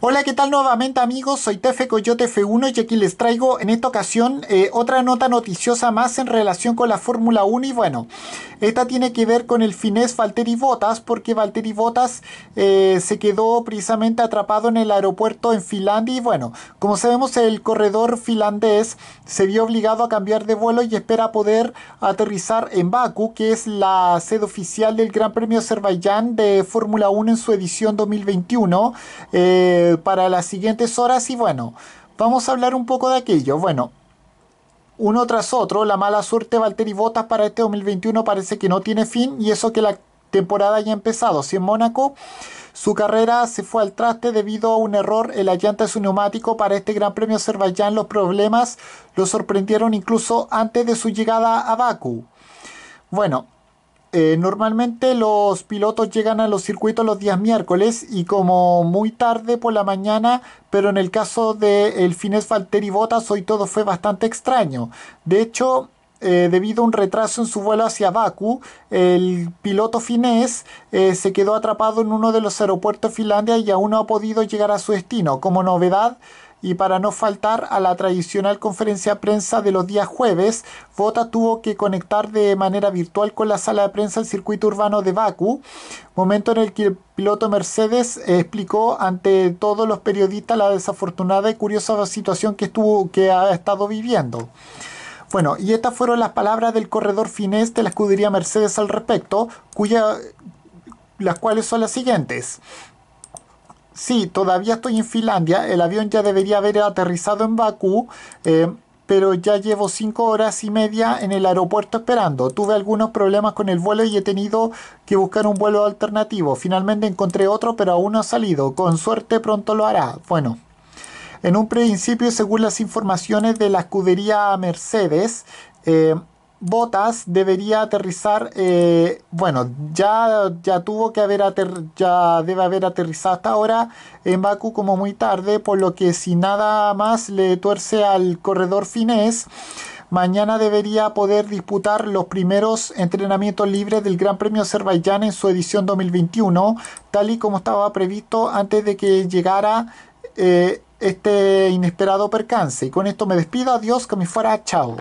Hola, ¿qué tal nuevamente amigos? Soy Tefe Coyote F1 y aquí les traigo en esta ocasión eh, otra nota noticiosa más en relación con la Fórmula 1 y bueno, esta tiene que ver con el finés Valtteri Bottas porque Valtteri Bottas eh, se quedó precisamente atrapado en el aeropuerto en Finlandia y bueno, como sabemos el corredor finlandés se vio obligado a cambiar de vuelo y espera poder aterrizar en Baku, que es la sede oficial del Gran Premio Azerbaiyán de Fórmula 1 en su edición 2021. Eh, para las siguientes horas y bueno, vamos a hablar un poco de aquello. Bueno, uno tras otro, la mala suerte de Valtteri Botas para este 2021 parece que no tiene fin y eso que la temporada ya ha empezado. Si en Mónaco su carrera se fue al traste debido a un error en la llanta de su neumático para este Gran Premio Azerbaiyán, los problemas lo sorprendieron incluso antes de su llegada a Baku, Bueno, eh, normalmente los pilotos llegan a los circuitos los días miércoles y como muy tarde por la mañana, pero en el caso de el Fines y Botas hoy todo fue bastante extraño. De hecho, eh, debido a un retraso en su vuelo hacia Baku, el piloto finés eh, se quedó atrapado en uno de los aeropuertos de Finlandia y aún no ha podido llegar a su destino. Como novedad, y para no faltar a la tradicional conferencia de prensa de los días jueves, Vota tuvo que conectar de manera virtual con la sala de prensa del circuito urbano de Baku, momento en el que el piloto Mercedes explicó ante todos los periodistas la desafortunada y curiosa situación que, estuvo, que ha estado viviendo. Bueno, y estas fueron las palabras del corredor finés de la escudería Mercedes al respecto, cuya, las cuales son las siguientes. Sí, todavía estoy en Finlandia. El avión ya debería haber aterrizado en Bakú, eh, pero ya llevo cinco horas y media en el aeropuerto esperando. Tuve algunos problemas con el vuelo y he tenido que buscar un vuelo alternativo. Finalmente encontré otro, pero aún no ha salido. Con suerte pronto lo hará. Bueno. En un principio, según las informaciones de la escudería Mercedes, eh, Botas debería aterrizar, eh, bueno, ya, ya tuvo que haber ya debe haber aterrizado hasta ahora en Baku como muy tarde, por lo que si nada más le tuerce al corredor finés, mañana debería poder disputar los primeros entrenamientos libres del Gran Premio Azerbaiyán en su edición 2021, tal y como estaba previsto antes de que llegara eh, este inesperado percance. Y con esto me despido, adiós, que me fuera, chao.